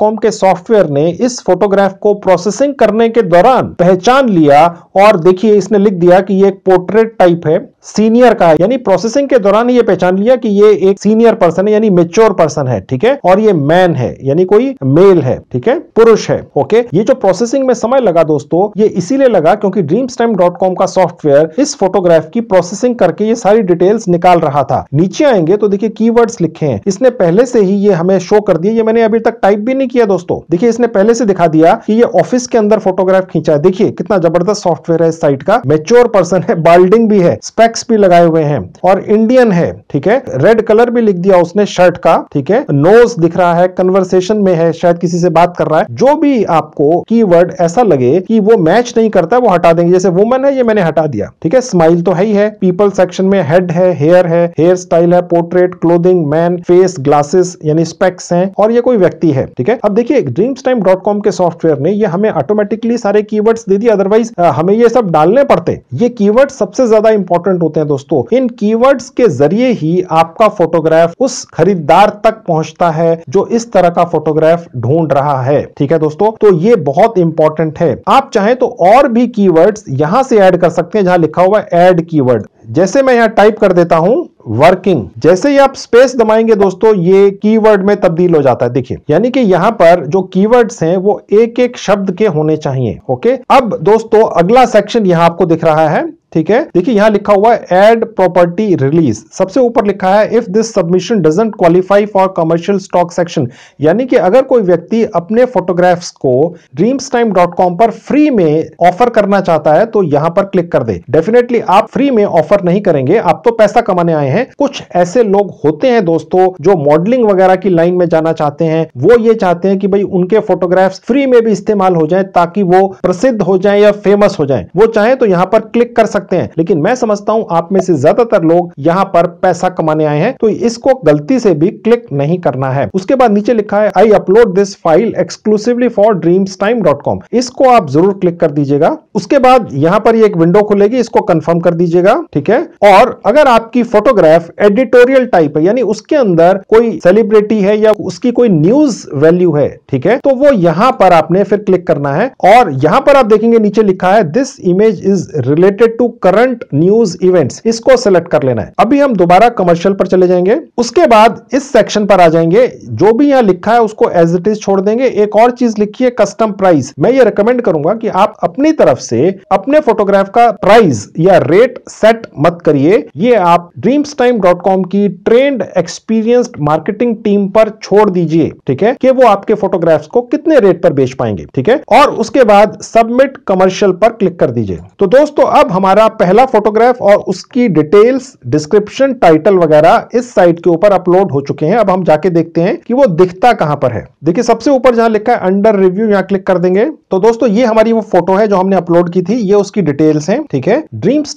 के सॉफ्टवेयर ने इस फोटोग्राफ को प्रोसेसिंग करने के दौरान पहचान लिया और देखिए इसने लिख दिया कि ये एक पोर्ट्रेट टाइप है सीनियर का है यानी प्रोसेसिंग के दौरान ये पहचान लिया कि ये एक सीनियर पर्सन है यानी मेच्योर पर्सन है ठीक है और ये मैन है यानी कोई मेल है ठीक है पुरुष है ओके ये जो प्रोसेसिंग में समय लगा दोस्तों ये इसीलिए लगा क्योंकि dreamstime.com का सॉफ्टवेयर इस फोटोग्राफ की प्रोसेसिंग करके ये सारी डिटेल्स निकाल रहा था नीचे आएंगे तो की कीवर्ड्स लिखे हैं इसने पहले से ही ये हमें शो कर दिया ये मैंने अभी तक टाइप भी नहीं किया दोस्तों देखिए इसने पहले से दिखा दिया कि ये ऑफिस के अंदर फोटोग्राफ खींचा है देखिए कितना जबरदस्त सॉफ्टवेयर है इस साइट का मेच्योर पर्सन है बाल्डिंग भी है टैक्स भी लगाए हुए हैं और इंडियन है ठीक है रेड कलर भी लिख दिया उसने शर्ट का ठीक है नोज दिख रहा है कन्वर्सेशन में है शायद किसी से बात कर रहा है जो भी आपको की ऐसा लगे कि वो मैच नहीं करता वो हटा देंगे जैसे वुमन है ये मैंने हटा दिया ठीक है स्माइल तो है ही है पीपल सेक्शन में हेड है हेयर है हेयर स्टाइल है portrait clothing man face glasses यानी स्पेक्स हैं और ये कोई व्यक्ति है ठीक है अब देखिए ड्रीम्स टाइम डॉट कॉम के सॉफ्टवेयर ने ये हमें ऑटोमेटिकली सारे कीवर्ड्स दे दिए अदरवाइज हमें ये सब डालने पड़ते ये कीवर्ड सबसे ज्यादा इंपॉर्टेंट इंपॉर्टेंट होते हैं दोस्तों इन कीवर्ड्स के जरिए ही आपका फोटोग्राफ उस खरीदार तक पहुंचता है जो इस तरह का फोटोग्राफ ढूंढ रहा है ठीक है दोस्तों तो ये बहुत इंपॉर्टेंट है आप चाहे तो और भी कीवर्ड्स यहां से ऐड कर सकते हैं जहां लिखा हुआ है एड कीवर्ड जैसे मैं यहां टाइप कर देता हूं वर्किंग जैसे ही आप स्पेस दबाएंगे दोस्तों ये कीवर्ड में तब्दील हो जाता है देखिए यानी कि यहां पर जो कीवर्ड्स हैं वो एक एक शब्द के होने चाहिए ओके अब दोस्तों अगला सेक्शन यहां आपको दिख रहा है ठीक है देखिए यहाँ लिखा हुआ है एड प्रॉपर्टी रिलीज सबसे ऊपर लिखा है if this submission doesn't qualify for commercial stock section यानी कि अगर कोई व्यक्ति अपने फोटोग्राफ्स को ड्रीम्स टाइम डॉट कॉम पर फ्री में ऑफर करना चाहता है तो यहाँ पर क्लिक कर दे डेफिनेटली आप फ्री में ऑफर नहीं करेंगे आप तो पैसा कमाने आए हैं कुछ ऐसे लोग होते हैं दोस्तों जो मॉडलिंग वगैरह की लाइन में जाना चाहते हैं वो ये चाहते हैं कि भाई उनके फोटोग्राफ्स फ्री में भी इस्तेमाल हो जाए ताकि वो प्रसिद्ध हो जाए या फेमस हो जाए वो चाहे तो यहाँ पर क्लिक कर सकते सकते हैं लेकिन मैं समझता हूँ आप में से ज्यादातर लोग यहाँ पर पैसा कमाने आए हैं तो इसको गलती से भी क्लिक नहीं करना है उसके बाद नीचे लिखा है I upload this file exclusively for Dreamstime dot com इसको आप जरूर क्लिक कर दीजिएगा उसके बाद यहाँ पर एक विंडो खुलेगी इसको कंफर्म कर दीजिएगा ठीक है और अगर आपकी फोटोग्राफ एडिटोरियल टाइप है यानी उसके अंदर कोई सेलिब्रिटी है या उसकी कोई न्यूज वैल्यू है ठीक है तो वो यहाँ पर आपने फिर क्लिक करना है और यहाँ पर आप देखेंगे नीचे लिखा है this image is related to current news events इसको सेलेक्ट कर लेना है अभी हम दोबारा कमर्शियल पर चले जाएंगे उसके बाद इस सेक्शन पर आ जाएंगे जो भी यहाँ लिखा है उसको एज इट इज छोड़ देंगे एक और चीज लिखी है कस्टम प्राइस मैं ये रिकमेंड करूंगा कि आप अपनी तरफ से अपने फोटोग्राफ का प्राइस या रेट सेट मत करिए ये आप ड्रीम्स की ट्रेंड एक्सपीरियंस्ड मार्केटिंग टीम पर छोड़ दीजिए ठीक है कि वो आपके फोटोग्राफ्स को कितने रेट पर बेच पाएंगे ठीक है और उसके बाद सबमिट कमर्शियल पर क्लिक कर दीजिए तो दोस्तों अब हमारा मेरा पहला फोटोग्राफ और उसकी डिटेल्स डिस्क्रिप्शन टाइटल वगैरह इस साइट के ऊपर अपलोड हो चुके हैं अब हम जाके देखते हैं कि वो दिखता कहां पर है देखिए सबसे ऊपर जहां लिखा है अंडर रिव्यू यहां क्लिक कर देंगे तो दोस्तों ये हमारी वो फोटो है जो हमने अपलोड की थी ये उसकी डिटेल्स है ठीक है ड्रीम्स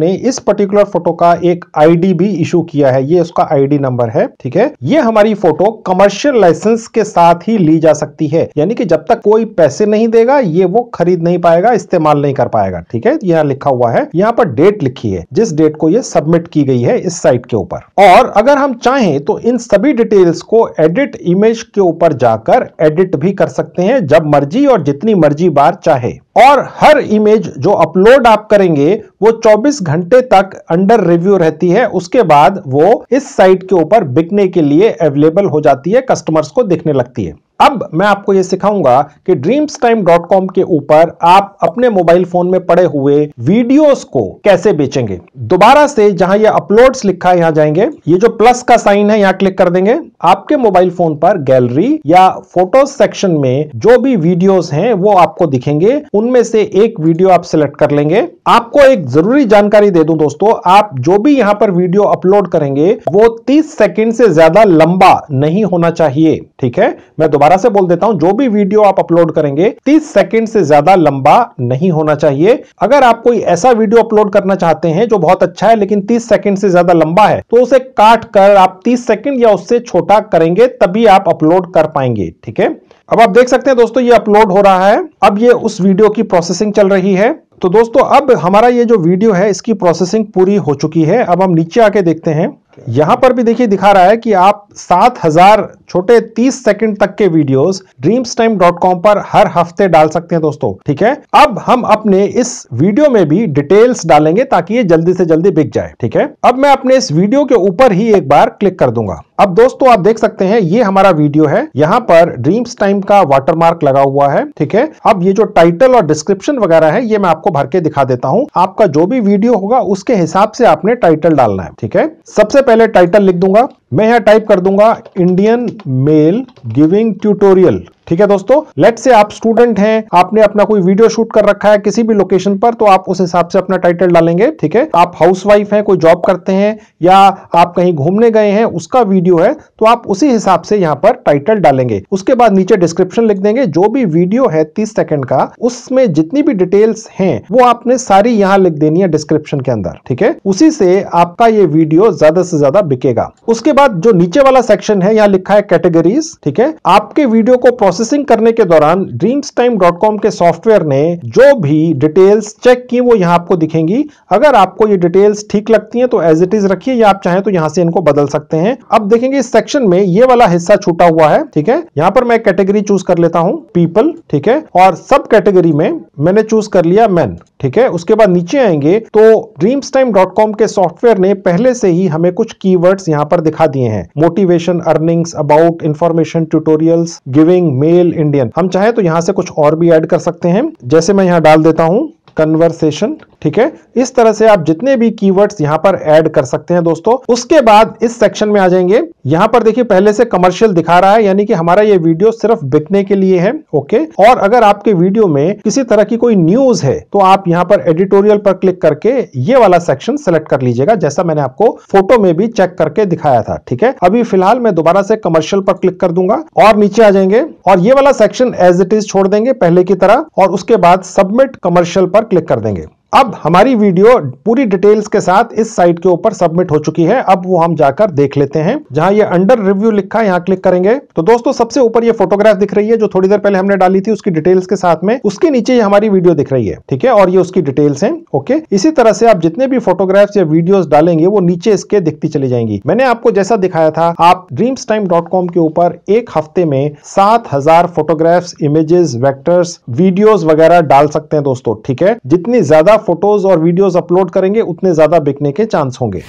ने इस पर्टिकुलर फोटो का एक आई भी इशू किया है ये उसका आई नंबर है ठीक है ये हमारी फोटो कमर्शियल लाइसेंस के साथ ही ली जा सकती है यानी कि जब तक कोई पैसे नहीं देगा ये वो खरीद नहीं पाएगा इस्तेमाल नहीं कर पाएगा ठीक है यहाँ लिखा हुआ हुआ है यहाँ पर डेट लिखी है जिस डेट को ये सबमिट की गई है इस साइट के ऊपर और अगर हम चाहें तो इन सभी डिटेल्स को एडिट इमेज के ऊपर जाकर एडिट भी कर सकते हैं जब मर्जी और जितनी मर्जी बार चाहे और हर इमेज जो अपलोड आप करेंगे वो 24 घंटे तक अंडर रिव्यू रहती है उसके बाद वो इस साइट के ऊपर बिकने के लिए अवेलेबल हो जाती है कस्टमर्स को दिखने लगती है अब मैं आपको यह सिखाऊंगा कि dreamstime.com के ऊपर आप अपने मोबाइल फोन में पड़े हुए वीडियोस को कैसे बेचेंगे दोबारा से जहां यह अपलोड्स लिखा है यहां जाएंगे ये जो प्लस का साइन है यहां क्लिक कर देंगे आपके मोबाइल फोन पर गैलरी या फोटोज सेक्शन में जो भी वीडियोस हैं वो आपको दिखेंगे उनमें से एक वीडियो आप सिलेक्ट कर लेंगे आपको एक जरूरी जानकारी दे दू दोस्तों आप जो भी यहां पर वीडियो अपलोड करेंगे वो तीस सेकेंड से ज्यादा लंबा नहीं होना चाहिए ठीक है मैं दोबारा दोबारा से बोल देता हूं जो भी वीडियो आप अपलोड करेंगे 30 सेकंड से ज्यादा लंबा नहीं होना चाहिए अगर आप कोई ऐसा वीडियो अपलोड करना चाहते हैं जो बहुत अच्छा है लेकिन 30 सेकंड से ज्यादा लंबा है तो उसे काट कर आप 30 सेकंड या उससे छोटा करेंगे तभी आप अपलोड कर पाएंगे ठीक है अब आप देख सकते हैं दोस्तों ये अपलोड हो रहा है अब ये उस वीडियो की प्रोसेसिंग चल रही है तो दोस्तों अब हमारा ये जो वीडियो है इसकी प्रोसेसिंग पूरी हो चुकी है अब हम नीचे आके देखते हैं यहां पर भी देखिए दिखा रहा है कि आप 7000 छोटे 30 सेकंड तक के वीडियोस dreamstime.com पर हर हफ्ते डाल सकते हैं दोस्तों ठीक है अब हम अपने इस वीडियो में भी डिटेल्स डालेंगे ताकि ये जल्दी से जल्दी बिक जाए ठीक है अब मैं अपने इस वीडियो के ऊपर ही एक बार क्लिक कर दूंगा अब दोस्तों आप देख सकते हैं ये हमारा वीडियो है यहाँ पर ड्रीम्स टाइम का वाटरमार्क लगा हुआ है ठीक है अब ये जो टाइटल और डिस्क्रिप्शन वगैरह है ये मैं आपको भर के दिखा देता हूँ आपका जो भी वीडियो होगा उसके हिसाब से आपने टाइटल डालना है ठीक है सबसे पहले टाइटल लिख दूंगा मैं यहां टाइप कर दूंगा इंडियन मेल गिविंग ट्यूटोरियल ठीक है दोस्तों लेट से आप स्टूडेंट हैं आपने अपना कोई वीडियो शूट कर रखा है किसी भी लोकेशन पर तो आप उस हिसाब से अपना टाइटल डालेंगे ठीक है आप हाउसवाइफ हैं कोई जॉब करते हैं या आप कहीं घूमने गए हैं उसका वीडियो है तो आप उसी हिसाब से यहाँ पर टाइटल डालेंगे उसके बाद नीचे डिस्क्रिप्शन लिख देंगे जो भी वीडियो है तीस सेकेंड का उसमें जितनी भी डिटेल्स है वो आपने सारी यहाँ लिख देनी है डिस्क्रिप्शन के अंदर ठीक है उसी से आपका ये वीडियो ज्यादा से ज्यादा बिकेगा उसके बाद जो नीचे वाला सेक्शन है यहाँ लिखा है कैटेगरीज ठीक है आपके वीडियो को प्रोसेसिंग करने के दौरान ड्रीम्स के सॉफ्टवेयर ने जो भी डिटेल्स चेक की वो यहाँ आपको दिखेंगी अगर आपको ये डिटेल्स ठीक लगती है तो एज इट इज रखिए या आप चाहें तो यहाँ से इनको बदल सकते हैं अब देखेंगे इस सेक्शन में ये वाला हिस्सा छूटा हुआ है ठीक है यहाँ पर मैं कैटेगरी चूज कर लेता हूँ पीपल ठीक है और सब कैटेगरी में मैंने चूज कर लिया मैन ठीक है उसके बाद नीचे आएंगे तो ड्रीम्स टाइम डॉट कॉम के सॉफ्टवेयर ने पहले से ही हमें कुछ कीवर्ड्स यहाँ पर दिखा दिए हैं motivation earnings about information tutorials giving male Indian हम चाहे तो यहाँ से कुछ और भी ऐड कर सकते हैं जैसे मैं यहाँ डाल देता हूँ कन्वर्सेशन ठीक है इस तरह से आप जितने भी कीवर्ड्स यहां पर ऐड कर सकते हैं दोस्तों उसके बाद इस सेक्शन में आ जाएंगे यहां पर देखिए पहले से कमर्शियल दिखा रहा है यानी कि हमारा ये वीडियो सिर्फ बिकने के लिए है ओके और अगर आपके वीडियो में किसी तरह की कोई न्यूज है तो आप यहां पर एडिटोरियल पर क्लिक करके ये वाला सेक्शन सेलेक्ट कर लीजिएगा जैसा मैंने आपको फोटो में भी चेक करके दिखाया था ठीक है अभी फिलहाल मैं दोबारा से कमर्शियल पर क्लिक कर दूंगा और नीचे आ जाएंगे और ये वाला सेक्शन एज इट इज छोड़ देंगे पहले की तरह और उसके बाद सबमिट कमर्शियल पर क्लिक कर देंगे अब हमारी वीडियो पूरी डिटेल्स के साथ इस साइट के ऊपर सबमिट हो चुकी है अब वो हम जाकर देख लेते हैं जहां ये अंडर रिव्यू लिखा है यहाँ क्लिक करेंगे तो दोस्तों सबसे ऊपर ये फोटोग्राफ दिख रही है जो थोड़ी देर पहले हमने डाली थी उसकी डिटेल्स के साथ में उसके नीचे ये हमारी वीडियो दिख रही है ठीक है और ये उसकी डिटेल्स है ओके इसी तरह से आप जितने भी फोटोग्राफ्स या वीडियो डालेंगे वो नीचे इसके दिखती चली जाएंगी मैंने आपको जैसा दिखाया था आप ड्रीम्स के ऊपर एक हफ्ते में सात फोटोग्राफ्स इमेजेस वैक्टर्स वीडियोज वगैरह डाल सकते हैं दोस्तों ठीक है जितनी ज्यादा ज़्यादा फोटोज और वीडियोज अपलोड करेंगे उतने ज़्यादा बिकने के चांस होंगे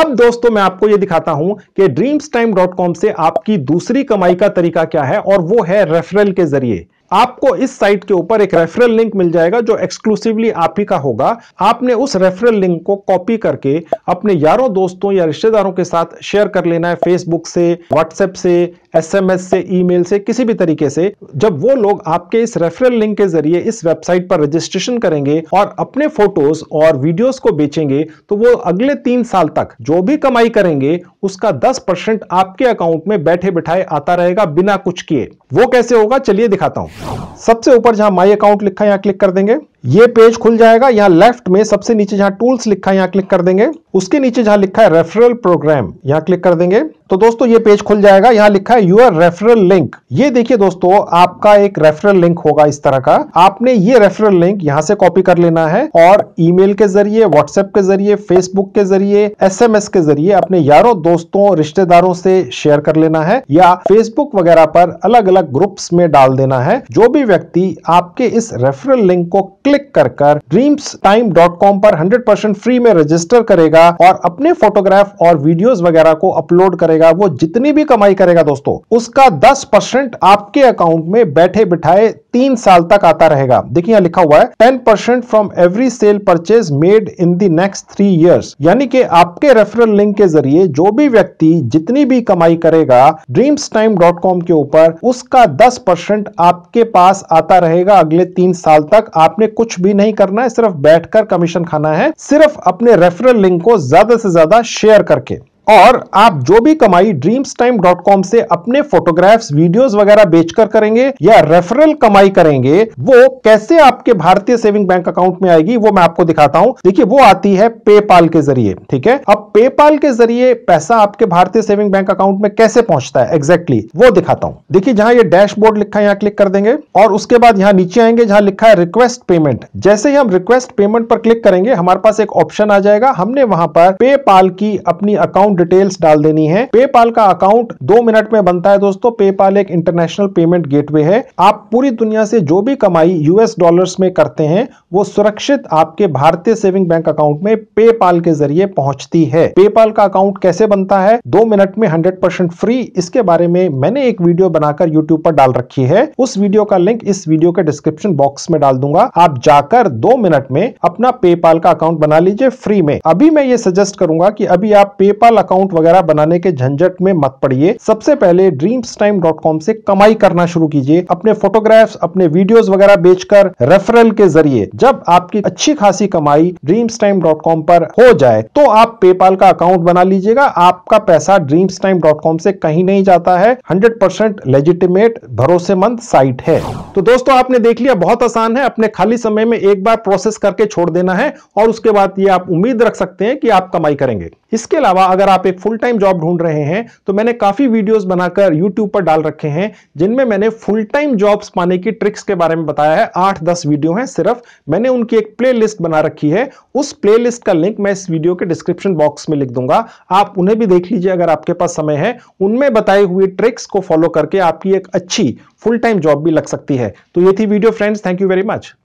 अब दोस्तों मैं आपको यह दिखाता हूं कि dreamstime.com से आपकी दूसरी कमाई का तरीका क्या है और वो है रेफरल के जरिए आपको इस साइट के ऊपर एक रेफरल लिंक मिल जाएगा जो एक्सक्लूसिवली आप ही का होगा आपने उस रेफरल लिंक को कॉपी करके अपने यारों दोस्तों या रिश्तेदारों के साथ शेयर कर लेना है फेसबुक से व्हाट्सएप से एसएमएस से ईमेल से किसी भी तरीके से जब वो लोग आपके इस रेफरल लिंक के जरिए इस वेबसाइट पर रजिस्ट्रेशन करेंगे और अपने फोटोज और वीडियोस को बेचेंगे तो वो अगले तीन साल तक जो भी कमाई करेंगे उसका दस परसेंट आपके अकाउंट में बैठे बिठाए आता रहेगा बिना कुछ किए वो कैसे होगा चलिए दिखाता हूं सबसे ऊपर जहां माई अकाउंट लिखा है यहां क्लिक कर देंगे ये पेज खुल जाएगा यहाँ लेफ्ट में सबसे नीचे जहाँ टूल्स लिखा है यहाँ क्लिक कर देंगे उसके नीचे जहाँ लिखा है रेफरल प्रोग्राम यहाँ क्लिक कर देंगे तो दोस्तों ये पेज खुल जाएगा यहाँ लिखा है यूर रेफरल लिंक ये देखिए दोस्तों आपका एक रेफरल लिंक होगा इस तरह का आपने ये रेफरल लिंक यहाँ से कॉपी कर लेना है और ईमेल के जरिए व्हाट्सएप के जरिए फेसबुक के जरिए एसएमएस के जरिए अपने यारों दोस्तों रिश्तेदारों से शेयर कर लेना है या फेसबुक वगैरह पर अलग अलग ग्रुप्स में डाल देना है जो भी व्यक्ति आपके इस रेफरल लिंक को क्लिक कर कर ड्रीम्स टाइम डॉट कॉम पर हंड्रेड परसेंट फ्री में रजिस्टर करेगा और अपने फोटोग्राफ और वीडियोस वगैरह को अपलोड करेगा वो जितनी भी कमाई करेगा दोस्तों उसका दस परसेंट आपके अकाउंट में बैठे बिठाए तीन साल तक आता रहेगा देखिए यहाँ लिखा हुआ है ten percent from every sale purchase made in the next three years यानी कि आपके रेफरल लिंक के जरिए जो भी व्यक्ति जितनी भी कमाई करेगा ड्रीम्स टाइम डॉट कॉम के ऊपर उसका दस परसेंट आपके पास आता रहेगा अगले तीन साल तक आपने कुछ भी नहीं करना है सिर्फ बैठकर कमीशन खाना है सिर्फ अपने रेफरल लिंक को ज्यादा से ज्यादा शेयर करके और आप जो भी कमाई ड्रीम्स टाइम डॉट कॉम से अपने फोटोग्राफ्स वीडियोस वगैरह बेचकर करेंगे या रेफरल कमाई करेंगे वो कैसे आपके भारतीय सेविंग बैंक अकाउंट में आएगी वो मैं आपको दिखाता हूं देखिए वो आती है पेपाल के जरिए ठीक है अब पेपाल के जरिए पैसा आपके भारतीय सेविंग बैंक अकाउंट में कैसे पहुंचता है एग्जैक्टली exactly, वो दिखाता हूं देखिए जहां ये डैशबोर्ड लिखा है यहां क्लिक कर देंगे और उसके बाद यहां नीचे आएंगे जहां लिखा है रिक्वेस्ट पेमेंट जैसे ही हम रिक्वेस्ट पेमेंट पर क्लिक करेंगे हमारे पास एक ऑप्शन आ जाएगा हमने वहां पर पेपाल की अपनी अकाउंट डिटेल्स डाल देनी है पेपाल का अकाउंट दो मिनट में बनता है दोस्तों पेपाल एक इंटरनेशनल पेमेंट गेटवे है आप पूरी दुनिया से जो भी कमाई यूएस डॉलर्स में करते हैं वो सुरक्षित आपके भारतीय सेविंग बैंक अकाउंट में पेपाल के जरिए पहुंचती है पेपाल का अकाउंट कैसे बनता है दो मिनट में हंड्रेड फ्री इसके बारे में मैंने एक वीडियो बनाकर यूट्यूब पर डाल रखी है उस वीडियो का लिंक इस वीडियो के डिस्क्रिप्शन बॉक्स में डाल दूंगा आप जाकर दो मिनट में अपना पेपाल का अकाउंट बना लीजिए फ्री में अभी मैं ये सजेस्ट करूंगा कि अभी आप पेपाल अकाउंट वगैरह बनाने के झंझट में मत पड़िए सबसे पहले ड्रीम्स टाइम डॉट कॉम से कमाई करना शुरू कीजिए अपने फोटोग्राफ्स अपने वीडियोस वगैरह बेचकर रेफरल के जरिए जब आपकी अच्छी खासी कमाई ड्रीम्स टाइम डॉट कॉम पर हो जाए तो आप पेपाल का अकाउंट बना लीजिएगा आपका पैसा ड्रीम्स टाइम डॉट कॉम से कहीं नहीं जाता है हंड्रेड परसेंट लेजिटिमेट भरोसेमंद साइट है तो दोस्तों आपने देख लिया बहुत आसान है अपने खाली समय में एक बार प्रोसेस करके छोड़ देना है और उसके बाद ये आप उम्मीद रख सकते हैं कि आप कमाई करेंगे इसके अलावा अगर आप एक फुल टाइम जॉब ढूंढ रहे हैं तो मैंने काफ़ी वीडियोस बनाकर यूट्यूब पर डाल रखे हैं जिनमें मैंने फुल टाइम जॉब्स पाने की ट्रिक्स के बारे में बताया है आठ दस वीडियो हैं सिर्फ मैंने उनकी एक प्लेलिस्ट बना रखी है उस प्लेलिस्ट का लिंक मैं इस वीडियो के डिस्क्रिप्शन बॉक्स में लिख दूंगा आप उन्हें भी देख लीजिए अगर आपके पास समय है उनमें बताए हुए ट्रिक्स को फॉलो करके आपकी एक अच्छी फुल टाइम जॉब भी लग सकती है तो ये थी video friends thank you very much